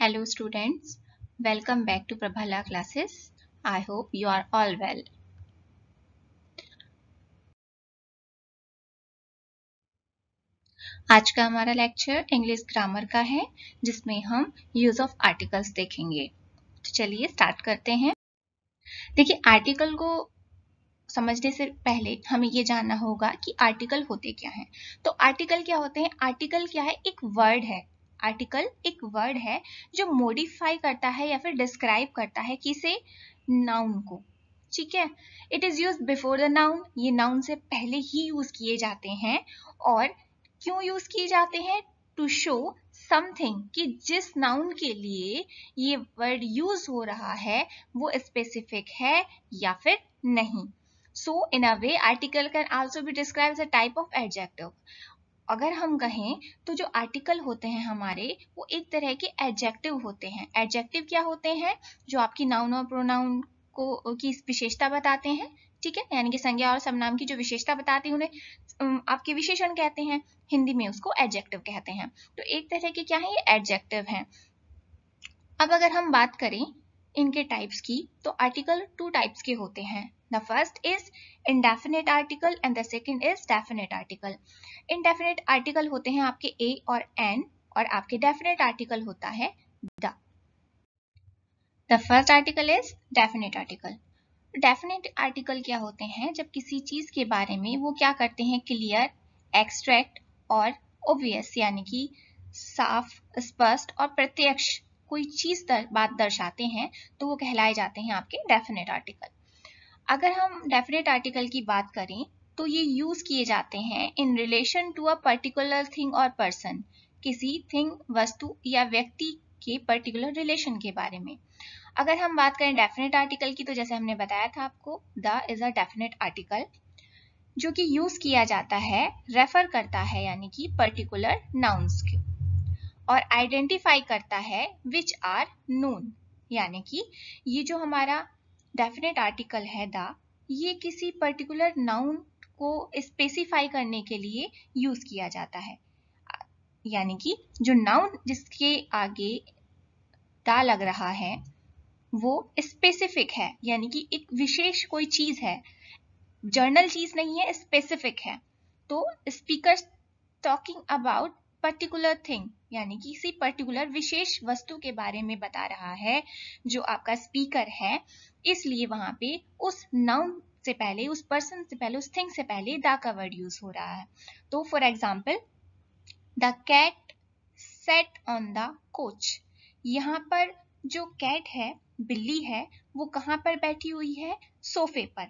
Hello students, welcome back to Prabhala classes. I hope you are all well. आज का हमारा lecture English grammar का है जिसमें हम यूज ऑफ आर्टिकल्स देखेंगे तो चलिए स्टार्ट करते हैं देखिए आर्टिकल को समझने से पहले हमें ये जानना होगा कि आर्टिकल होते क्या हैं तो आर्टिकल क्या होते हैं आर्टिकल क्या है एक वर्ड है आर्टिकल एक वर्ड है जो मोडिफाई करता है या फिर डिस्क्राइब करता है किसे नाउन को ठीक है it is use before the noun ये नाउन से पहले ही यूज किए जाते हैं और क्यों यूज किए जाते हैं टू शो समथिंग कि जिस नाउन के लिए ये वर्ड यूज हो रहा है वो स्पेसिफिक है या फिर नहीं so in a way article can also be describes a type of adjective अगर हम कहें तो जो आर्टिकल होते हैं हमारे वो एक तरह के एडजेक्टिव होते हैं एडजेक्टिव क्या होते हैं जो आपकी नाउन और प्रोनाउन को की विशेषता बताते हैं ठीक है यानी कि संज्ञा और समनाम की जो विशेषता बताती है उन्हें आपके विशेषण कहते हैं हिंदी में उसको एडजेक्टिव कहते हैं तो एक तरह के क्या है ये एडजेक्टिव है अब अगर हम बात करें इनके टाइप्स की तो आर्टिकल टू टाइप्स के होते हैं The first is indefinite article and the second is definite article. Indefinite article hote hain aapke a aur an aur aapke definite article hota hai the. The first article is definite article. Definite article क्या होते हैं जब किसी चीज के बारे में वो क्या करते हैं क्लियर एक्सट्रैक्ट और ओबियस यानी कि साफ स्पष्ट और प्रत्यक्ष कोई चीज दर, बात दर्शाते हैं तो वो कहलाए जाते हैं आपके डेफिनेट आर्टिकल अगर हम डेफिनेट आर्टिकल की बात करें तो ये यूज किए जाते हैं in relation to a particular thing और पर्सन किसी थिंग वस्तु या व्यक्ति के पर्टिकुलर रिलेशन के बारे में अगर हम बात करें डेफिनेट आर्टिकल की तो जैसे हमने बताया था आपको the is a definite article जो कि यूज किया जाता है रेफर करता है यानी कि पर्टिकुलर नाउन्स के और आइडेंटिफाई करता है विच आर नून यानी कि ये जो हमारा डेफिनेट आर्टिकल है द ये किसी पर्टिकुलर नाउन को स्पेसिफाई करने के लिए यूज किया जाता है यानी कि जो नाउन जिसके आगे दा लग रहा है वो स्पेसिफिक है यानी कि एक विशेष कोई चीज है जर्नल चीज नहीं है स्पेसिफिक है तो speaker talking about particular thing यानी कि किसी पर्टिकुलर विशेष वस्तु के बारे में बता रहा है जो आपका स्पीकर है इसलिए वहां पे उस नाउन से पहले उस पर्सन से पहले उस थिंग से पहले द का वर्ड यूज हो रहा है तो for example the cat sat on the couch यहाँ पर जो कैट है बिल्ली है वो कहाँ पर बैठी हुई है सोफे पर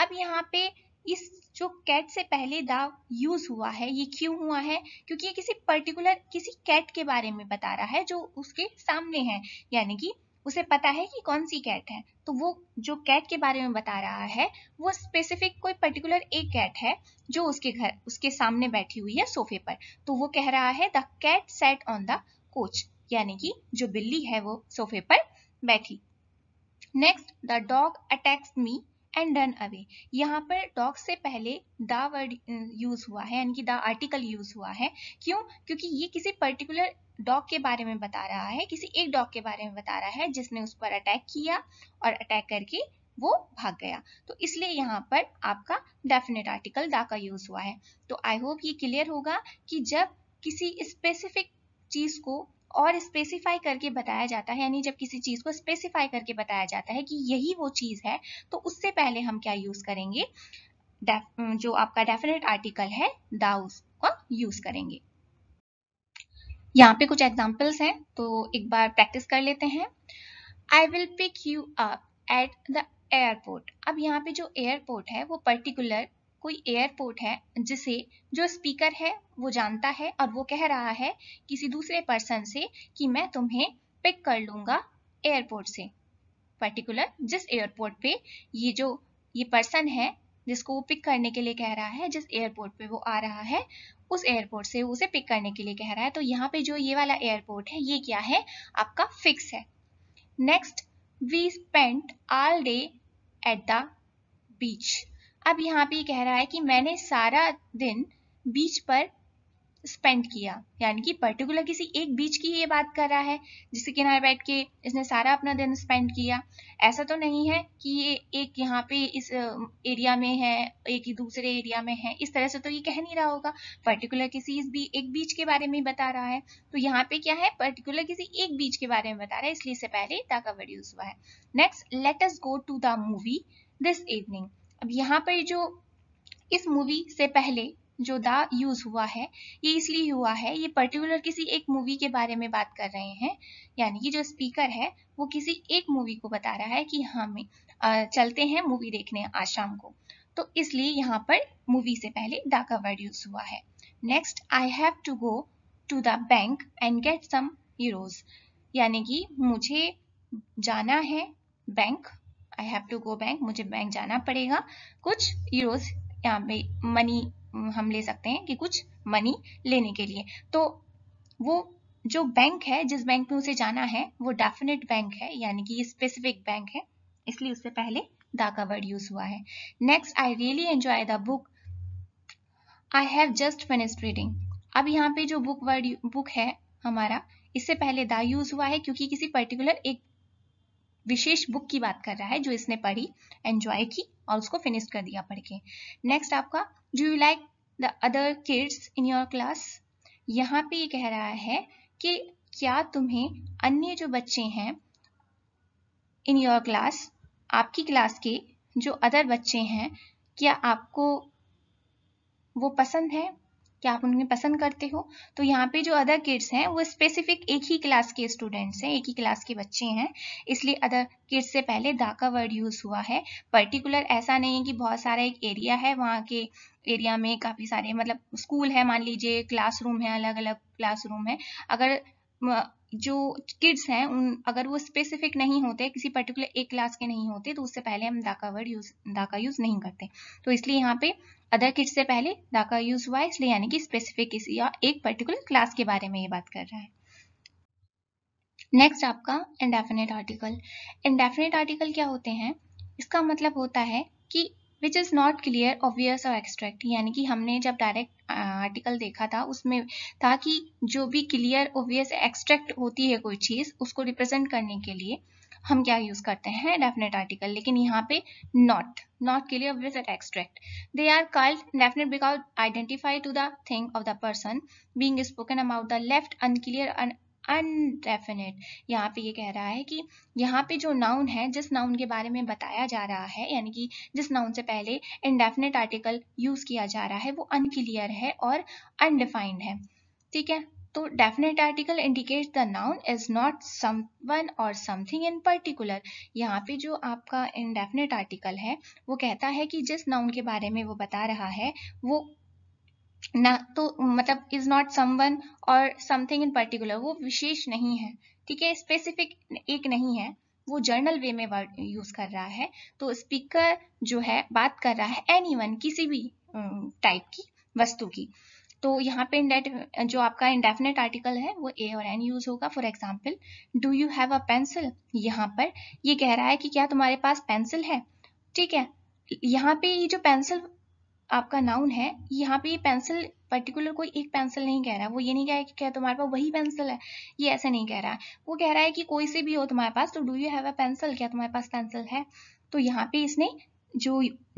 अब यहाँ पे इस जो कैट से पहले दा यूज हुआ है ये क्यों हुआ है क्योंकि ये किसी पर्टिकुलर किसी कैट के बारे में बता रहा है जो उसके सामने है यानी कि उसे पता है कि कौन सी कैट है तो वो जो कैट के बारे में बता रहा है वो स्पेसिफिक कोई पर्टिकुलर एक कैट है जो उसके घर उसके सामने बैठी हुई है सोफे पर तो वो कह रहा है the cat sat on the couch यानी कि जो बिल्ली है वो सोफे पर बैठी next the dog attacks me and run away यहाँ पर डॉग से पहले द वर्ड यूज हुआ है यानी कि द आर्टिकल यूज हुआ है क्यों क्योंकि ये किसी पर्टिकुलर डॉग के बारे में बता रहा है किसी एक डॉग के बारे में बता रहा है जिसने उस पर अटैक किया और अटैक करके वो भाग गया तो इसलिए यहाँ पर आपका डेफिनेट आर्टिकल दा का यूज हुआ है तो आई होप ये क्लियर होगा कि जब किसी स्पेसिफिक चीज को और स्पेसिफाई करके बताया जाता है यानी जब किसी चीज़ को स्पेसिफाई करके बताया जाता है कि यही वो चीज़ है तो उससे पहले हम क्या यूज़ करेंगे जो आपका डेफिनेट आर्टिकल है दा उसका यूज़ करेंगे यहाँ पे कुछ एग्जाम्पल्स हैं तो एक बार प्रैक्टिस कर लेते हैं I will pick you up at the airport अब यहाँ पे जो एयरपोर्ट है वो पर्टिकुलर कोई एयरपोर्ट है जिसे जो स्पीकर है वो जानता है और वो कह रहा है किसी दूसरे पर्सन से कि मैं तुम्हें पिक कर लूंगा एयरपोर्ट से पर्टिकुलर जिस एयरपोर्ट पे ये जो ये पर्सन है जिसको वो पिक करने के लिए कह रहा है जिस एयरपोर्ट पे वो आ रहा है उस एयरपोर्ट से उसे पिक करने के लिए कह रहा है तो यहाँ पे जो ये वाला एयरपोर्ट है ये क्या है आपका फिक्स है next we spent all day at the beach अब यहाँ पे कह रहा है कि मैंने सारा दिन बीच पर स्पेंड किया यानी कि पर्टिकुलर किसी एक बीच की ये बात कर रहा है जिसके किनारे बैठ के इसने सारा अपना दिन स्पेंड किया ऐसा तो नहीं है कि ये एक यहाँ पे इस एरिया में है एक ही दूसरे एरिया में है इस तरह से तो ये कह नहीं रहा होगा पर्टिकुलर किसी इस भी एक बीच के बारे में बता रहा है तो यहाँ पे क्या है पर्टिकुलर किसी एक बीच के बारे में बता रहा है इसलिए इससे पहले ताका वर्ड यूज हुआ है next let us go to the movie this evening अब यहाँ पर जो इस मूवी से पहले जो दा यूज हुआ है ये इसलिए हुआ है ये पर्टिकुलर किसी एक मूवी के बारे में बात कर रहे हैं यानी कि जो स्पीकर है वो किसी एक मूवी को बता रहा है कि हम हाँ चलते हैं मूवी देखने आज शाम को तो इसलिए यहाँ पर मूवी से पहले दा का वर्ड यूज हुआ है next I have to go to the bank and get some heroes यानी कि मुझे जाना है bank I have to go bank मुझे बैंक जाना पड़ेगा कुछ हीरोज यहाँ पे मनी हम ले सकते हैं कि कुछ मनी लेने के लिए तो वो जो बैंक है जिस बैंक में उसे जाना है वो डेफिनेट बैंक है यानी कि स्पेसिफिक बैंक है इसलिए उससे पहले द का वर्ड यूज हुआ है next I really enjoy the book I have just finished reading अब यहाँ पे जो बुक वर्ड बुक है हमारा इससे पहले दा यूज हुआ है क्योंकि किसी पर्टिकुलर एक विशेष बुक की बात कर रहा है जो इसने पढ़ी एंजॉय की और उसको फिनिश कर दिया पढ़ के नेक्स्ट आपका do you like the other kids in your class यहाँ पे ये कह रहा है कि क्या तुम्हें अन्य जो बच्चे हैं इन योर क्लास आपकी क्लास के जो अदर बच्चे हैं क्या आपको वो पसंद है क्या आप उन्हें पसंद करते हो तो यहाँ पे जो अदर किड्स हैं वो स्पेसिफिक एक ही क्लास के स्टूडेंट्स हैं एक ही क्लास के बच्चे हैं इसलिए अदर किड्स से पहले दा का वर्ड यूज़ हुआ है पर्टिकुलर ऐसा नहीं है कि बहुत सारा एक एरिया है वहाँ के एरिया में काफ़ी सारे मतलब स्कूल है मान लीजिए क्लासरूम है अलग अलग क्लासरूम है अगर जो किड्स हैं उन अगर वो स्पेसिफिक नहीं होते किसी पर्टिकुलर एक क्लास के नहीं होते तो उससे पहले हम दाका वर्ड यूज़ दाका यूज़ नहीं करते तो इसलिए यहाँ पे अदर किट से पहले दाका यूज हुआ है इसलिए यानी कि स्पेसिफिक किसी या एक पर्टिकुलर क्लास के बारे में ये बात कर रहा है नेक्स्ट आपका इंडेफिनेट आर्टिकल इंडेफिनेट आर्टिकल क्या होते हैं इसका मतलब होता है कि which is not clear obvious और एक्सट्रैक्ट यानी कि हमने जब डायरेक्ट आर्टिकल देखा था उसमें था कि जो भी क्लियर ऑब्वियस एक्सट्रैक्ट होती है कोई चीज़ उसको रिप्रेजेंट करने के लिए हम क्या यूज करते हैं डेफिनेट आर्टिकल लेकिन यहाँ पे नॉट नॉट के लिए with abstract they are called definite because identify to the thing of the person being spoken about the left unclear indefinite यहाँ पे ये कह रहा है कि यहाँ पे जो नाउन है जिस नाउन के बारे में बताया जा रहा है यानी कि जिस नाउन से पहले इनडेफिनेट आर्टिकल यूज किया जा रहा है वो अनक्लियर है और अनडिफाइंड है ठीक है तो definite article indicate the noun is not someone और समथिंग इन पर्टिकुलर यहाँ पे जो आपका इनडेफिनेट आर्टिकल है वो कहता है कि जिस नाउन के बारे में वो बता रहा है वो ना तो मतलब इज नॉट समवन और समथिंग इन पर्टिकुलर वो विशेष नहीं है ठीक है स्पेसिफिक एक नहीं है वो जर्नल वे में वर्ड यूज कर रहा है तो स्पीकर जो है बात कर रहा है एनीवन किसी भी टाइप की वस्तु की तो यहाँ पे इंडेट जो आपका इंडेफिनेट आर्टिकल है वो ए और एन यूज होगा for example do you have a pencil यहाँ पर ये कह रहा है कि क्या तुम्हारे पास पेंसिल है ठीक है यहाँ पे ये जो पेंसिल आपका नाउन है यहाँ पे ये पेंसिल पर्टिकुलर कोई एक पेंसिल नहीं कह रहा वो ये नहीं कह रहा कि क्या तुम्हारे पास वही पेंसिल है ये ऐसा नहीं कह रहा वो कह रहा है कि कोई से भी हो तुम्हारे पास तो do you have a pencil क्या तुम्हारे पास पेंसिल है तो यहाँ पे इसने जो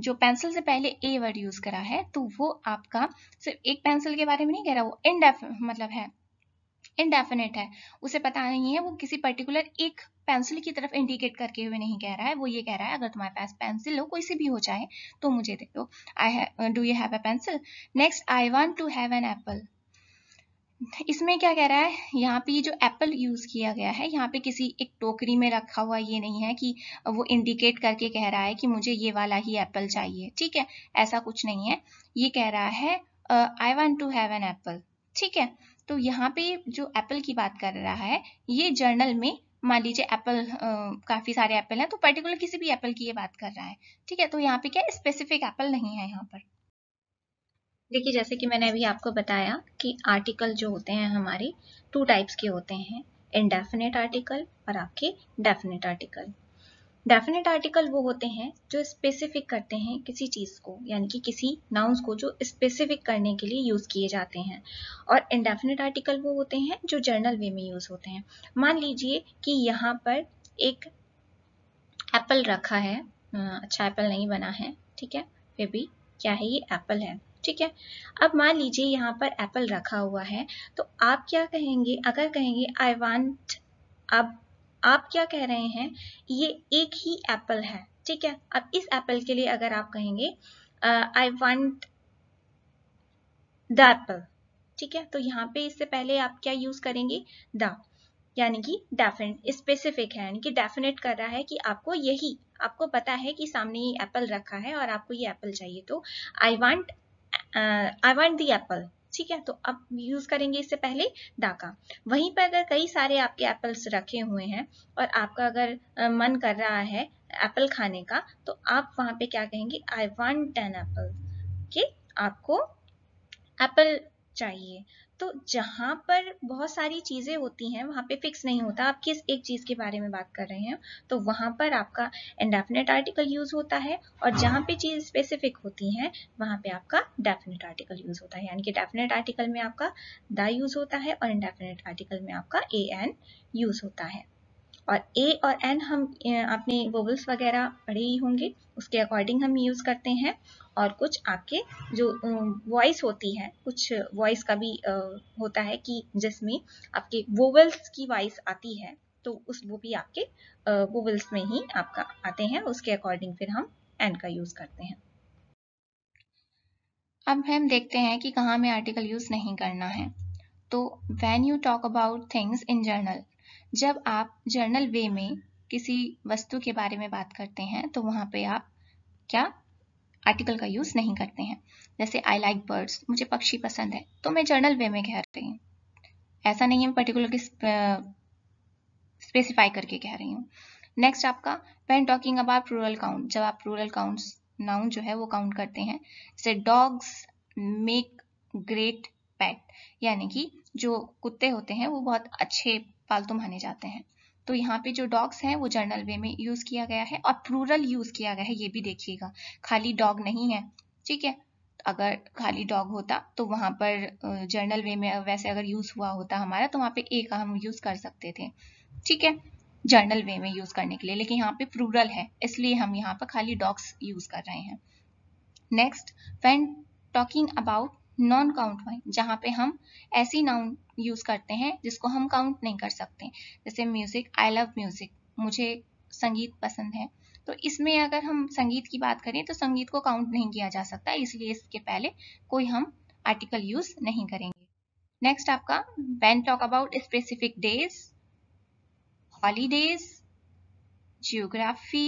जो पेंसिल से पहले ए वर्ड यूज करा है तो वो आपका सिर्फ एक पेंसिल के बारे में नहीं कह रहा वो इनडेफ मतलब है इनडेफिनेट है उसे पता नहीं है वो किसी पर्टिकुलर एक पेंसिल की तरफ इंडिकेट करके हुए नहीं कह रहा है वो ये कह रहा है अगर तुम्हारे पास पेंसिल हो कोई सी भी हो चाहे तो मुझे दे दो I do you have a pencil next I want to have an apple इसमें क्या कह रहा है यहाँ पे जो एप्पल यूज़ किया गया है यहाँ पे किसी एक टोकरी में रखा हुआ ये नहीं है कि वो इंडिकेट करके कह रहा है कि मुझे ये वाला ही एप्पल चाहिए ठीक है ऐसा कुछ नहीं है ये कह रहा है I want to have an apple ठीक है तो यहाँ पे जो एप्पल की बात कर रहा है ये जर्नल में मान लीजिए एप्पल काफ़ी सारे एप्पल हैं तो पर्टिकुलर किसी भी एप्पल की ये बात कर रहा है ठीक है तो यहाँ पे क्या स्पेसिफिक एप्पल नहीं है यहाँ पर देखिए जैसे कि मैंने अभी आपको बताया कि आर्टिकल जो होते हैं हमारे टू टाइप्स के होते हैं इनडेफिनेट आर्टिकल और आपके डेफिनेट आर्टिकल डेफिनेट आर्टिकल वो होते हैं जो स्पेसिफिक करते हैं किसी चीज़ को यानी कि किसी नाउंस को जो स्पेसिफिक करने के लिए यूज़ किए जाते हैं और इनडेफिनेट आर्टिकल वो होते हैं जो जर्नल वे में यूज़ होते हैं मान लीजिए कि यहाँ पर एक एप्पल रखा है अच्छा एप्पल नहीं बना है ठीक है फिर भी क्या है ये एप्पल है ठीक है अब मान लीजिए यहाँ पर एप्पल रखा हुआ है तो आप क्या कहेंगे अगर कहेंगे आई वॉन्ट अब आप क्या कह रहे हैं ये एक ही एप्पल है ठीक है अब इस एप्पल के लिए अगर आप कहेंगे आई वॉन्ट द एप्पल ठीक है तो यहाँ पे इससे पहले आप क्या यूज करेंगे द यानी कि डेफिनेट स्पेसिफिक है यानी कि डेफिनेट कर रहा है कि आपको यही आपको पता है कि सामने ये एप्पल रखा है और आपको ये एप्पल चाहिए तो I want I want the apple ठीक है तो अब यूज करेंगे इससे पहले डाका वहीं पर अगर कई सारे आपके एप्पल्स रखे हुए हैं और आपका अगर मन कर रहा है एप्पल खाने का तो आप वहां पे क्या कहेंगे आई वॉन्ट एन एप्पल कि आपको एप्पल चाहिए तो जहाँ पर बहुत सारी चीज़ें होती हैं वहाँ पे फिक्स नहीं होता आप किस एक चीज़ के बारे में बात कर रहे हैं तो वहाँ पर आपका इंडेफिनेट आर्टिकल यूज़ होता है और जहाँ पे चीज़ स्पेसिफिक होती हैं वहाँ पे आपका डेफिनेट आर्टिकल यूज़ होता है यानी कि डेफिनेट आर्टिकल में आपका द यूज़ होता है और इंडेफिनेट आर्टिकल में आपका ए एन यूज़ होता है और ए और एन हम आपने वोवल्स वगैरह पढ़े ही होंगे उसके अकॉर्डिंग हम यूज़ करते हैं और कुछ आपके जो वॉइस होती है कुछ वॉइस का भी होता है कि जिसमें आपके वोवल्स की वॉइस आती है तो उस वो भी आपके वोवल्स में ही आपका आते हैं उसके अकॉर्डिंग फिर हम एन का यूज करते हैं अब हम देखते हैं कि कहाँ में आर्टिकल यूज नहीं करना है तो when you talk about things in general जब आप जर्नल वे में किसी वस्तु के बारे में बात करते हैं तो वहां पे आप क्या आर्टिकल का यूज़ नहीं करते हैं जैसे आई लाइक बर्ड्स मुझे पक्षी पसंद है तो मैं जर्नल वे में कह रही हूँ ऐसा नहीं है मैं पर्टिकुलरली स्पेसिफाई करके कह रही हूँ नेक्स्ट आपका when talking about plural count जब आप रूरल काउंट नाउन जो है वो काउंट करते हैं जैसे डॉग्स मेक ग्रेट पैट यानी कि जो कुत्ते होते हैं वो बहुत अच्छे पालतू माने जाते हैं तो यहाँ पे जो डॉग्स हैं वो जर्नल वे में यूज़ किया गया है और प्लूरल यूज़ किया गया है ये भी देखिएगा खाली डॉग नहीं है ठीक है अगर खाली डॉग होता तो वहाँ पर जर्नल वे में वैसे अगर यूज़ हुआ होता हमारा तो वहाँ पे एक हम यूज़ कर सकते थे ठीक है जर्नल वे में यूज़ करने के लिए लेकिन यहाँ पे प्लूरल है इसलिए हम यहाँ पर खाली डॉग्स यूज़ कर रहे हैं next when talking about non count wine जहाँ पे हम ऐसी नाउन यूज करते हैं जिसको हम काउंट नहीं कर सकते जैसे म्यूजिक आई लव म्यूजिक मुझे संगीत पसंद है तो इसमें अगर हम संगीत की बात करें तो संगीत को काउंट नहीं किया जा सकता इसलिए इसके पहले कोई हम आर्टिकल यूज नहीं करेंगे नेक्स्ट आपका when talk about specific days holidays geography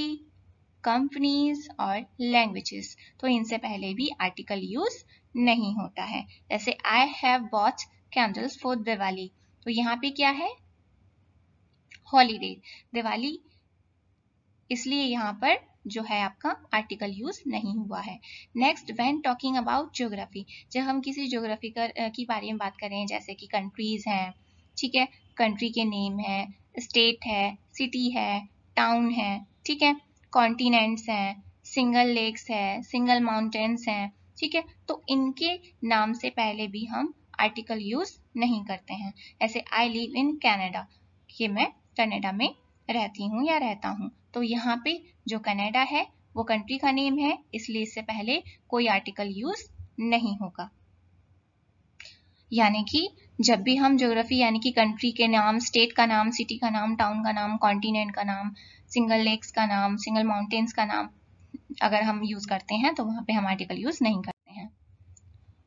companies और लैंग्वेजेस तो इनसे पहले भी आर्टिकल यूज नहीं होता है जैसे I have bought candles for Diwali तो यहाँ पे क्या है हॉलीडे दिवाली इसलिए यहाँ पर जो है आपका आर्टिकल यूज नहीं हुआ है next when talking about geography जब हम किसी ज्योग्राफी की बारे में बात करें जैसे कि कंट्रीज हैं ठीक है कंट्री के नेम है स्टेट है सिटी है टाउन है ठीक है कॉन्टिनेंट्स हैं सिंगल लेक्स है सिंगल माउंटेन्स हैं ठीक है तो इनके नाम से पहले भी हम आर्टिकल यूज नहीं करते हैं ऐसे आई लिव इन कैनेडा ये मैं कनेडा में रहती हूँ या रहता हूँ तो यहाँ पे जो कनेडा है वो कंट्री का नेम है इसलिए इससे पहले कोई आर्टिकल यूज नहीं होगा यानी कि जब भी हम जोग्राफी यानी कि कंट्री के नाम स्टेट का नाम सिटी का नाम टाउन का नाम कॉन्टिनेंट का नाम सिंगल लेक्स का नाम सिंगल माउंटेन्स का नाम अगर हम यूज़ करते हैं तो वहाँ पे हम आर्टिकल यूज़ नहीं करते हैं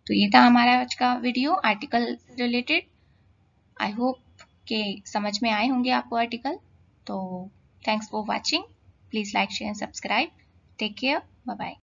तो ये था हमारा आज का video article related I hope के समझ में आए होंगे आपको आर्टिकल तो thanks for watching please like share subscribe take care bye bye